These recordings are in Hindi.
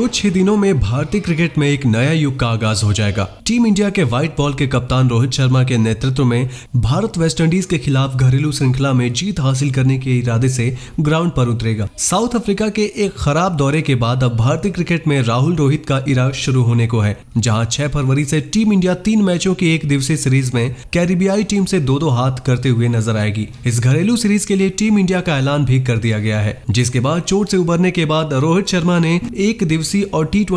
कुछ ही दिनों में भारतीय क्रिकेट में एक नया युग का आगाज हो जाएगा टीम इंडिया के व्हाइट बॉल के कप्तान रोहित शर्मा के नेतृत्व में भारत वेस्टइंडीज के खिलाफ घरेलू श्रृंखला में जीत हासिल करने के इरादे से ग्राउंड पर उतरेगा साउथ अफ्रीका के एक खराब दौरे के बाद अब भारतीय क्रिकेट में राहुल रोहित का इरा शुरू होने को है जहाँ छह फरवरी से टीम इंडिया तीन मैचों की एक दिवसीय सीरीज में कैरिबियाई टीम से दो दो हाथ करते हुए नजर आएगी इस घरेलू सीरीज के लिए टीम इंडिया का ऐलान भी कर दिया गया है जिसके बाद चोट से उबरने के बाद रोहित शर्मा ने एक दिवसीय आईसीसी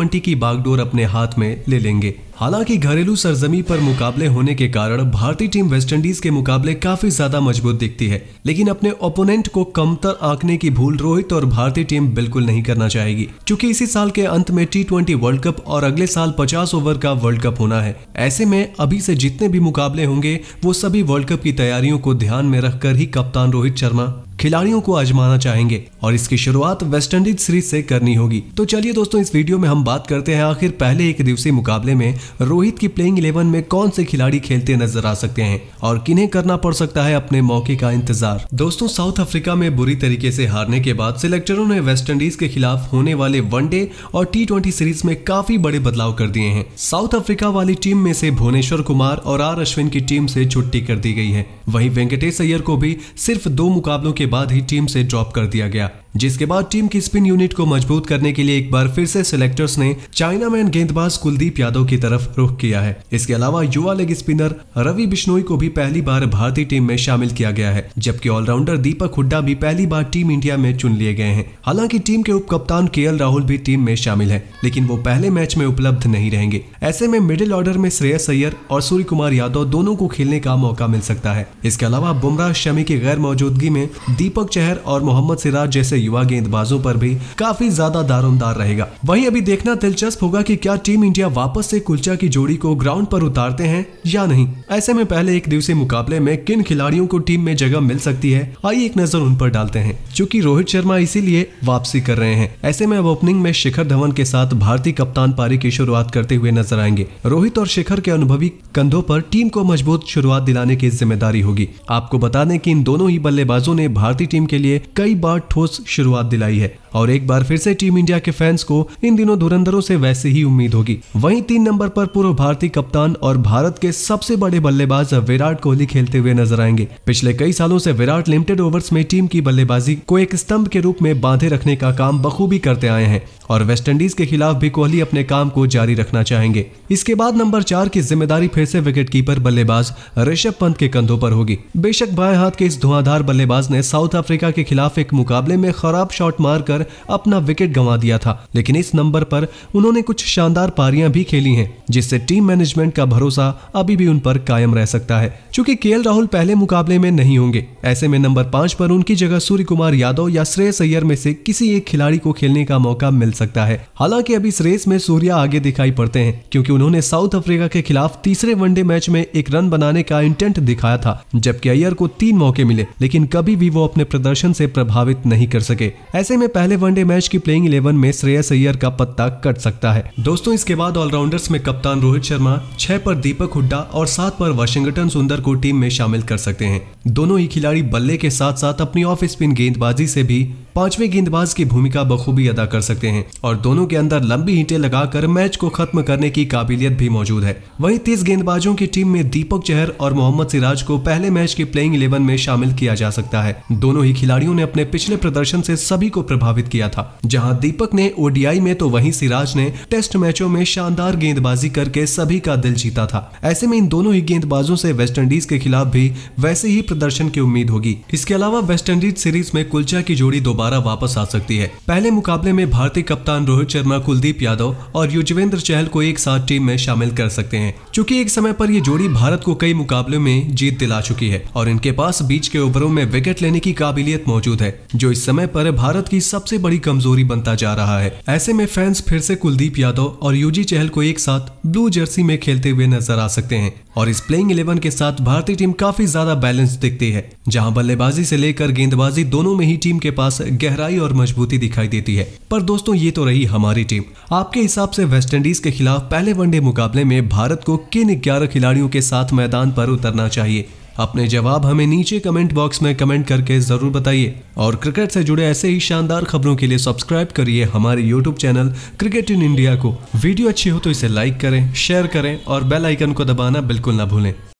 और टी की बागडोर अपने हाथ में ले लेंगे हालांकि घरेलू सरजमी पर मुकाबले होने के कारण भारतीय टीम वेस्टइंडीज के मुकाबले काफी ज्यादा मजबूत दिखती है लेकिन अपने ओपोनेंट को कमतर आंकने की भूल रोहित और भारतीय टीम बिल्कुल नहीं करना चाहेगी क्योंकि इसी साल के अंत में टी ट्वेंटी वर्ल्ड कप और अगले साल 50 ओवर का वर्ल्ड कप होना है ऐसे में अभी से जितने भी मुकाबले होंगे वो सभी वर्ल्ड कप की तैयारियों को ध्यान में रखकर ही कप्तान रोहित शर्मा खिलाड़ियों को आजमाना चाहेंगे और इसकी शुरुआत वेस्टइंडीज सीरीज से करनी होगी तो चलिए दोस्तों इस वीडियो में हम बात करते हैं आखिर पहले एक दिवसीय मुकाबले में रोहित की प्लेइंग इलेवन में कौन से खिलाड़ी खेलते नजर आ सकते हैं और किन्हें करना पड़ सकता है अपने मौके का इंतजार दोस्तों साउथ अफ्रीका में बुरी तरीके से हारने के बाद सिलेक्टरों ने इंडीज के खिलाफ होने वाले वनडे और टी सीरीज में काफी बड़े बदलाव कर दिए हैं साउथ अफ्रीका वाली टीम में से भुवनेश्वर कुमार और आर अश्विन की टीम से छुट्टी कर दी गई है वही वेंकटेश अय्यर को भी सिर्फ दो मुकाबलों के बाद ही टीम से ड्रॉप कर दिया गया जिसके बाद टीम की स्पिन यूनिट को मजबूत करने के लिए एक बार फिर से सिलेक्टर्स ने चाइना मैन गेंदबाज कुलदीप यादव की तरफ रुख किया है इसके अलावा युवा लेग स्पिनर रवि बिश्नोई को भी पहली बार भारतीय टीम में शामिल किया गया है जबकि ऑलराउंडर दीपक हुड्डा भी पहली बार टीम इंडिया में चुन लिए गए हैं हालांकि टीम के उप कप्तान के राहुल भी टीम में शामिल है लेकिन वो पहले मैच में उपलब्ध नहीं रहेंगे ऐसे में मिडिल ऑर्डर में श्रेयस अय्यर और सूर्य कुमार यादव दोनों को खेलने का मौका मिल सकता है इसके अलावा बुमराह शमी की गैर मौजूदगी में दीपक चहर और मोहम्मद सिराज जैसे युवा गेंदबाजों पर भी काफी ज्यादा दारोमदार रहेगा वहीं अभी देखना दिलचस्प होगा कि क्या टीम इंडिया वापस से कुलचा की जोड़ी को ग्राउंड पर उतारते हैं या नहीं ऐसे में पहले एक दिवसीय मुकाबले में किन खिलाड़ियों को टीम में जगह मिल सकती है आइए एक नजर उन पर डालते हैं क्यूँकी रोहित शर्मा इसीलिए वापसी कर रहे हैं ऐसे में अब ओपनिंग में शिखर धवन के साथ भारतीय कप्तान पारी की शुरुआत करते हुए नजर आएंगे रोहित और शिखर के अनुभवी कंधों पर टीम को मजबूत शुरुआत दिलाने की जिम्मेदारी होगी आपको बता दें कि इन दोनों ही बल्लेबाजों ने भारतीय टीम के लिए कई बार ठोस शुरुआत दिलाई है और एक बार फिर से टीम इंडिया के फैंस को इन दिनों धुरंधरों से वैसे ही उम्मीद होगी वहीं तीन नंबर पर पूर्व भारतीय कप्तान और भारत के सबसे बड़े बल्लेबाज विराट कोहली खेलते हुए नजर आएंगे पिछले कई सालों से विराट लिमिटेड ओवर्स में टीम की बल्लेबाजी को एक स्तंभ के रूप में बांधे रखने का काम बखूबी करते आए हैं और वेस्टइंडीज के खिलाफ भी कोहली अपने काम को जारी रखना चाहेंगे इसके बाद नंबर चार की जिम्मेदारी फिर से विकेटकीपर बल्लेबाज ऋषभ पंत के कंधों पर होगी बेशक बाएं हाथ के इस धुआंधार बल्लेबाज ने साउथ अफ्रीका के खिलाफ एक मुकाबले में खराब शॉट मारकर अपना विकेट गंवा दिया था लेकिन इस नंबर पर उन्होंने कुछ शानदार पारियां भी खेली हैं जिससे टीम मैनेजमेंट का भरोसा अभी भी उन पर कायम रह सकता है चूंकि के राहुल पहले मुकाबले में नहीं होंगे ऐसे में नंबर पांच पर उनकी जगह सूर्य कुमार यादव या श्रेयस सैयर में से किसी एक खिलाड़ी को खेलने का मौका मिल सकता है हालांकि अभी इस रेस में सूर्या आगे दिखाई पड़ते हैं क्योंकि उन्होंने साउथ अफ्रीका के खिलाफ तीसरे वनडे मैच में एक रन बनाने का इंटेंट दिखाया था जबकि अय्यर को तीन मौके मिले लेकिन कभी भी वो अपने प्रदर्शन से प्रभावित नहीं कर सके ऐसे में पहले पहले वनडे मैच की प्लेइंग इलेवन में श्रेयस अय्यर का पत्ता कट सकता है दोस्तों इसके बाद ऑलराउंडर्स में कप्तान रोहित शर्मा छह पर दीपक हुड्डा और सात पर वाशिंगटन सुंदर को टीम में शामिल कर सकते हैं दोनों ही खिलाड़ी बल्ले के साथ साथ अपनी ऑफ स्पिन गेंदबाजी से भी पांचवें गेंदबाज की भूमिका बखूबी अदा कर सकते हैं और दोनों के अंदर लंबी हिटे लगाकर मैच को खत्म करने की काबिलियत भी मौजूद है वही तेज गेंदबाजों की टीम में दीपक चहर और मोहम्मद सिराज को पहले मैच के प्लेइंग इलेवन में शामिल किया जा सकता है दोनों ही खिलाड़ियों ने अपने पिछले प्रदर्शन से सभी को प्रभावित किया था जहां दीपक ने ओडीआई में तो वहीं सिराज ने टेस्ट मैचों में शानदार गेंदबाजी करके सभी का दिल जीता था ऐसे में इन दोनों ही गेंदबाजों से इंडीज के खिलाफ भी वैसे ही प्रदर्शन की उम्मीद होगी इसके अलावा वेस्ट इंडीज सीरीज में कुलचा की जोड़ी दोबारा दोबारा वापस आ सकती है पहले मुकाबले में भारतीय कप्तान रोहित शर्मा कुलदीप यादव और युजवेंद्र चहल को एक साथ टीम में शामिल कर सकते हैं चूंकि एक समय पर ये जोड़ी भारत को कई मुकाबले में जीत दिला चुकी है और इनके पास बीच के ओवरों में विकेट लेने की काबिलियत मौजूद है जो इस समय पर भारत की सबसे बड़ी कमजोरी बनता जा रहा है ऐसे में फैंस फिर से कुलदीप यादव और यूजी चहल को एक साथ ब्लू जर्सी में खेलते हुए नजर आ सकते हैं और इस प्लेइंग इलेवन के साथ भारतीय टीम काफी ज्यादा बैलेंस दिखती है जहां बल्लेबाजी से लेकर गेंदबाजी दोनों में ही टीम के पास गहराई और मजबूती दिखाई देती है पर दोस्तों ये तो रही हमारी टीम आपके हिसाब से वेस्टइंडीज के खिलाफ पहले वनडे मुकाबले में भारत को किन ग्यारह खिलाड़ियों के साथ मैदान पर उतरना चाहिए अपने जवाब हमें नीचे कमेंट बॉक्स में कमेंट करके जरूर बताइए और क्रिकेट से जुड़े ऐसे ही शानदार खबरों के लिए सब्सक्राइब करिए हमारे YouTube channel cricket in India को वीडियो अच्छी हो तो इसे लाइक करें शेयर करें और बेल आइकन को दबाना बिल्कुल ना भूलें